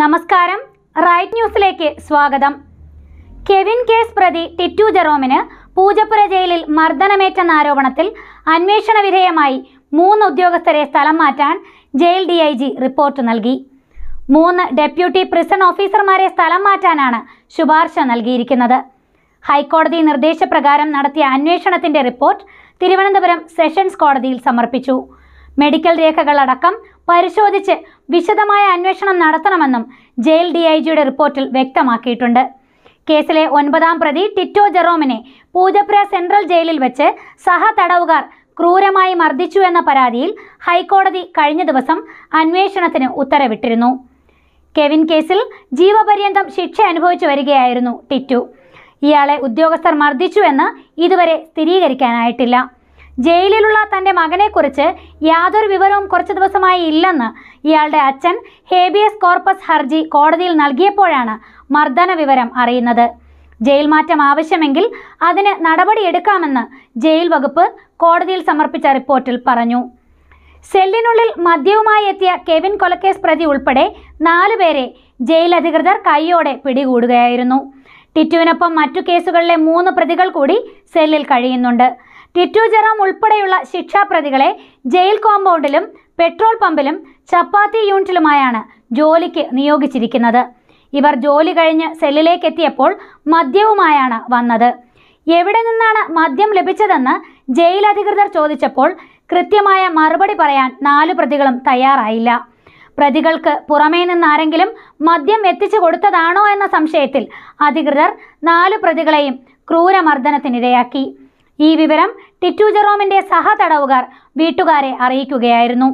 നമസ്കാരം റൈറ്റ് ന്യൂസിലേക്ക് സ്വാഗതം കെവിൻ കേസ് പ്രതി ടിറ്റു ജെറോമിന് പൂജപ്പുര ജയിലിൽ മർദ്ദനമേറ്റെന്ന ആരോപണത്തിൽ അന്വേഷണ വിധേയമായി മൂന്ന് ഉദ്യോഗസ്ഥരെ സ്ഥലം മാറ്റാൻ jail D I G report നൽകി മൂന്ന് ഡെപ്യൂട്ടി പ്രിസൺ ഓഫീസർമാരെ സ്ഥലം മാറ്റാനാണ് ശുപാർശ നൽകിയിരിക്കുന്നത് ഹൈക്കോടതി നിർദ്ദേശപ്രകാരം നടത്തിയ അന്വേഷണത്തിന്റെ റിപ്പോർട്ട് തിരുവനന്തപുരം സെഷൻസ് കോടതിയിൽ സമർപ്പിച്ചു മെഡിക്കൽ രേഖകളടക്കം പരിശോധിച്ച് വിശദമായ അന്വേഷണം നടത്തണമെന്നും ജയിൽ ഡി ഐ ജിയുടെ റിപ്പോർട്ടിൽ വ്യക്തമാക്കിയിട്ടുണ്ട് കേസിലെ ഒൻപതാം പ്രതി ടിറ്റോ ജെറോമിനെ പൂജപ്ര സെൻട്രൽ ജയിലിൽ വെച്ച് സഹ തടവുകാർ ക്രൂരമായി മർദ്ദിച്ചു എന്ന പരാതിയിൽ ഹൈക്കോടതി കഴിഞ്ഞ ദിവസം അന്വേഷണത്തിന് ഉത്തരവിട്ടിരുന്നു കെവിൻ കേസിൽ ജീവപര്യന്തം ശിക്ഷ അനുഭവിച്ചു വരികയായിരുന്നു ടിറ്റു ഇയാളെ ഉദ്യോഗസ്ഥർ മർദ്ദിച്ചു എന്ന് ഇതുവരെ സ്ഥിരീകരിക്കാനായിട്ടില്ല ജയിലിലുള്ള തൻ്റെ മകനെക്കുറിച്ച് യാതൊരു വിവരവും കുറച്ചു ദിവസമായി ഇല്ലെന്ന് ഇയാളുടെ അച്ഛൻ ഹേബിയസ് കോർപ്പസ് ഹർജി കോടതിയിൽ നൽകിയപ്പോഴാണ് മർദ്ദന വിവരം അറിയുന്നത് ജയിൽ മാറ്റം ആവശ്യമെങ്കിൽ അതിന് നടപടിയെടുക്കാമെന്ന് ജയിൽ വകുപ്പ് കോടതിയിൽ സമർപ്പിച്ച റിപ്പോർട്ടിൽ പറഞ്ഞു സെല്ലിനുള്ളിൽ മദ്യവുമായി എത്തിയ കെവിൻ കൊലക്കേസ് പ്രതി ഉൾപ്പെടെ നാലുപേരെ ജയിൽ അധികൃതർ കൈയോടെ പിടികൂടുകയായിരുന്നു ടിറ്റുവിനൊപ്പം മറ്റു കേസുകളിലെ മൂന്ന് പ്രതികൾ കൂടി സെല്ലിൽ കഴിയുന്നുണ്ട് ടിറ്റു ഉൾപ്പെടെയുള്ള ശിക്ഷാപ്രതികളെ ജയിൽ കോമ്പൗണ്ടിലും പെട്രോൾ പമ്പിലും ചപ്പാത്തി യൂണിറ്റിലുമായാണ് ജോലിക്ക് നിയോഗിച്ചിരിക്കുന്നത് ഇവർ ജോലി കഴിഞ്ഞ് സെല്ലിലേക്ക് എത്തിയപ്പോൾ മദ്യവുമായാണ് വന്നത് എവിടെ നിന്നാണ് മദ്യം ലഭിച്ചതെന്ന് ജയിൽ അധികൃതർ ചോദിച്ചപ്പോൾ കൃത്യമായ മറുപടി പറയാൻ നാലു പ്രതികളും തയ്യാറായില്ല പ്രതികൾക്ക് പുറമേ നിന്നാരെങ്കിലും മദ്യം എത്തിച്ചു കൊടുത്തതാണോ എന്ന സംശയത്തിൽ അധികൃതർ നാലു പ്രതികളെയും ക്രൂരമർദ്ദനത്തിനിരയാക്കി ഈ വിവരം ടിറ്റു സഹ സഹതടവുകാർ വീട്ടുകാരെ അറിയിക്കുകയായിരുന്നു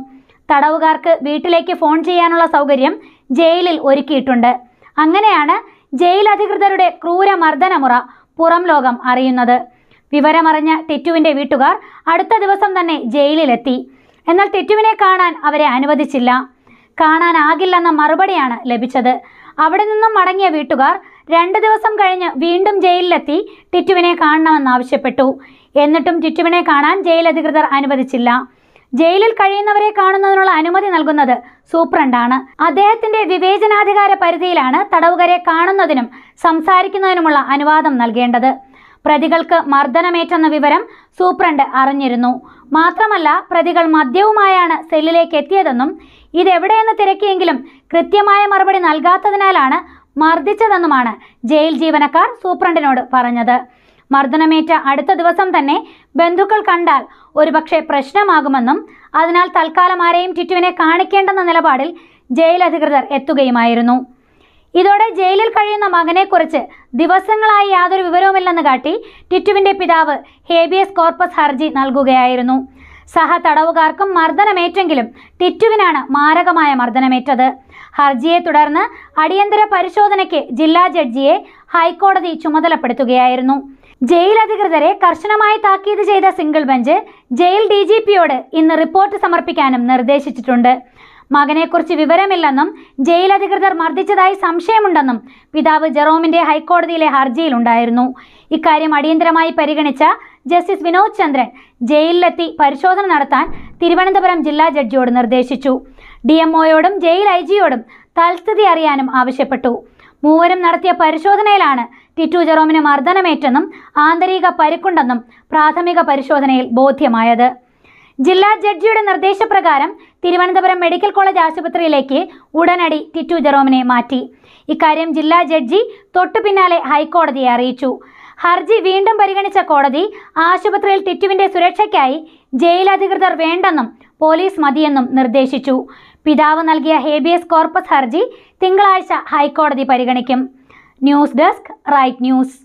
തടവുകാർക്ക് വീട്ടിലേക്ക് ഫോൺ ചെയ്യാനുള്ള സൗകര്യം ജയിലിൽ ഒരുക്കിയിട്ടുണ്ട് അങ്ങനെയാണ് ജയിൽ അധികൃതരുടെ ക്രൂര മർദ്ദനമുറ പുറം ലോകം അറിയുന്നത് വിവരമറിഞ്ഞ ടിറ്റുവിൻ്റെ വീട്ടുകാർ അടുത്ത ദിവസം തന്നെ ജയിലിലെത്തി എന്നാൽ ടിറ്റുവിനെ കാണാൻ അവരെ അനുവദിച്ചില്ല കാണാനാകില്ലെന്ന മറുപടിയാണ് ലഭിച്ചത് അവിടെ നിന്നും മടങ്ങിയ വീട്ടുകാർ രണ്ട് ദിവസം കഴിഞ്ഞ് വീണ്ടും ജയിലിലെത്തി ടിറ്റുവിനെ കാണണമെന്നാവശ്യപ്പെട്ടു എന്നിട്ടും ടിറ്റുവിനെ കാണാൻ ജയിൽ അധികൃതർ അനുവദിച്ചില്ല ജയിലിൽ കഴിയുന്നവരെ കാണുന്നതിനുള്ള അനുമതി നൽകുന്നത് സൂപ്രണ്ടാണ് അദ്ദേഹത്തിന്റെ വിവേചനാധികാര പരിധിയിലാണ് തടവുകാരെ കാണുന്നതിനും സംസാരിക്കുന്നതിനുമുള്ള അനുവാദം നൽകേണ്ടത് പ്രതികൾക്ക് മർദ്ദനമേറ്റെന്ന വിവരം സൂപ്രണ്ട് അറിഞ്ഞിരുന്നു മാത്രമല്ല പ്രതികൾ മദ്യവുമായാണ് സെല്ലിലേക്ക് എത്തിയതെന്നും ഇതെവിടെയെന്ന് തിരക്കിയെങ്കിലും കൃത്യമായ മറുപടി നൽകാത്തതിനാലാണ് മർദ്ദിച്ചതെന്നുമാണ് ജയിൽ ജീവനക്കാർ സൂപ്രണ്ടിനോട് പറഞ്ഞത് മർദ്ദനമേറ്റ അടുത്ത ദിവസം തന്നെ ബന്ധുക്കൾ കണ്ടാൽ ഒരുപക്ഷെ പ്രശ്നമാകുമെന്നും അതിനാൽ തൽക്കാലം ആരെയും ടിറ്റുവിനെ കാണിക്കേണ്ടെന്ന നിലപാടിൽ ജയിൽ അധികൃതർ എത്തുകയുമായിരുന്നു ഇതോടെ ജയിലിൽ കഴിയുന്ന മകനെക്കുറിച്ച് ദിവസങ്ങളായി യാതൊരു വിവരവുമില്ലെന്ന് കാട്ടി ടിറ്റുവിൻ്റെ പിതാവ് ഹേബിയസ് കോർപ്പസ് ഹർജി നൽകുകയായിരുന്നു സഹ തടവുകാർക്കും മർദ്ദനമേറ്റെങ്കിലും ടിറ്റുവിനാണ് മാരകമായ മർദ്ദനമേറ്റത് ഹർജിയെ തുടർന്ന് അടിയന്തര പരിശോധനയ്ക്ക് ജില്ലാ ജഡ്ജിയെ ഹൈക്കോടതി ചുമതലപ്പെടുത്തുകയായിരുന്നു ജയിൽ അധികൃതരെ കർശനമായി താക്കീത് ചെയ്ത single bench jail D G പിയോട് ഇന്ന് റിപ്പോർട്ട് സമർപ്പിക്കാനും നിർദ്ദേശിച്ചിട്ടുണ്ട് മകനെക്കുറിച്ച് വിവരമില്ലെന്നും ജയിൽ അധികൃതർ മർദ്ദിച്ചതായി സംശയമുണ്ടെന്നും പിതാവ് ജെറോമിന്റെ ഹൈക്കോടതിയിലെ ഹർജിയിലുണ്ടായിരുന്നു ഇക്കാര്യം അടിയന്തരമായി പരിഗണിച്ച ജസ്റ്റിസ് വിനോദ് ചന്ദ്രൻ ജയിലിലെത്തി പരിശോധന നടത്താൻ തിരുവനന്തപുരം ജില്ലാ ജഡ്ജിയോട് നിർദ്ദേശിച്ചു ഡി എം ഒയോടും ജയിൽ ഐ ജിയോടും തൽസ്ഥിതി അറിയാനും ആവശ്യപ്പെട്ടു മൂവരും നടത്തിയ പരിശോധനയിലാണ് ടിറ്റു ജെറോമിന് മർദ്ദനമേറ്റെന്നും ആന്തരിക പരുക്കുണ്ടെന്നും പ്രാഥമിക പരിശോധനയിൽ ബോധ്യമായത് ജില്ലാ ജഡ്ജിയുടെ നിർദ്ദേശപ്രകാരം തിരുവനന്തപുരം മെഡിക്കൽ കോളേജ് ആശുപത്രിയിലേക്ക് ഉടനടി ടിറ്റു ജെറോമിനെ മാറ്റി ഇക്കാര്യം ജില്ലാ ജഡ്ജി തൊട്ടു ഹൈക്കോടതിയെ അറിയിച്ചു ഹർജി വീണ്ടും പരിഗണിച്ച കോടതി ആശുപത്രിയിൽ ടിറ്റുവിൻ്റെ സുരക്ഷയ്ക്കായി ജയിലധികൃതർ വേണ്ടെന്നും പോലീസ് മതിയെന്നും നിർദ്ദേശിച്ചു പിതാവ് നൽകിയ ഹേബിയസ് കോർപ്പസ് ഹർജി തിങ്കളാഴ്ച ഹൈക്കോടതി പരിഗണിക്കും ന്യൂസ് ഡെസ്ക് റൈറ്റ് ന്യൂസ്